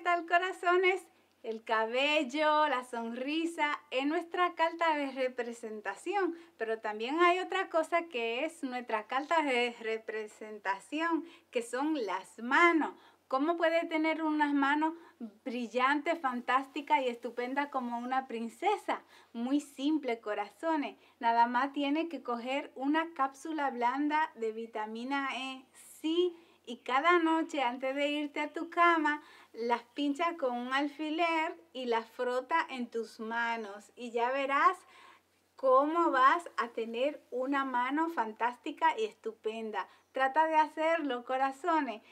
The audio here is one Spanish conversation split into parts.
tal corazones? El cabello, la sonrisa, es nuestra carta de representación, pero también hay otra cosa que es nuestra carta de representación, que son las manos. ¿Cómo puede tener unas manos brillantes, fantásticas y estupendas como una princesa? Muy simple, corazones. Nada más tiene que coger una cápsula blanda de vitamina E, sí, y cada noche antes de irte a tu cama las pincha con un alfiler y las frota en tus manos y ya verás cómo vas a tener una mano fantástica y estupenda. Trata de hacerlo, corazones.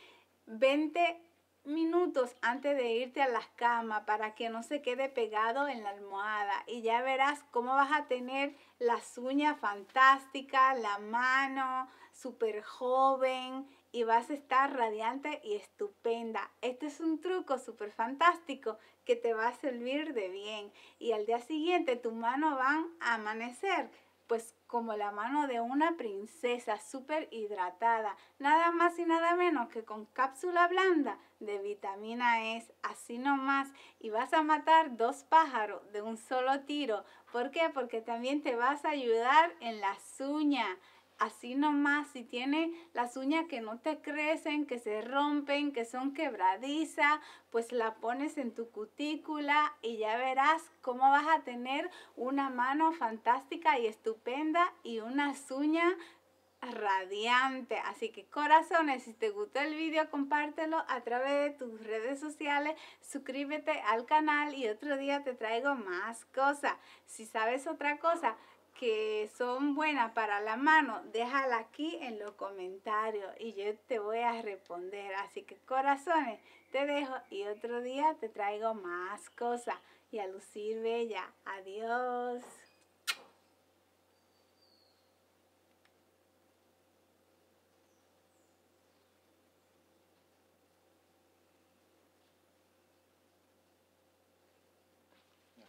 Vente minutos antes de irte a la cama para que no se quede pegado en la almohada y ya verás cómo vas a tener las uñas fantásticas, la mano súper joven y vas a estar radiante y estupenda. Este es un truco súper fantástico que te va a servir de bien y al día siguiente tus manos van a amanecer pues como la mano de una princesa súper hidratada, nada más y nada menos que con cápsula blanda de vitamina E, así nomás, y vas a matar dos pájaros de un solo tiro. ¿Por qué? Porque también te vas a ayudar en las uñas así nomás, si tiene las uñas que no te crecen, que se rompen, que son quebradiza, pues la pones en tu cutícula y ya verás cómo vas a tener una mano fantástica y estupenda y una uñas radiante. Así que corazones, si te gustó el video compártelo a través de tus redes sociales, suscríbete al canal y otro día te traigo más cosas. Si sabes otra cosa que son buenas para la mano, déjala aquí en los comentarios y yo te voy a responder. Así que corazones, te dejo y otro día te traigo más cosas y a lucir bella. Adiós.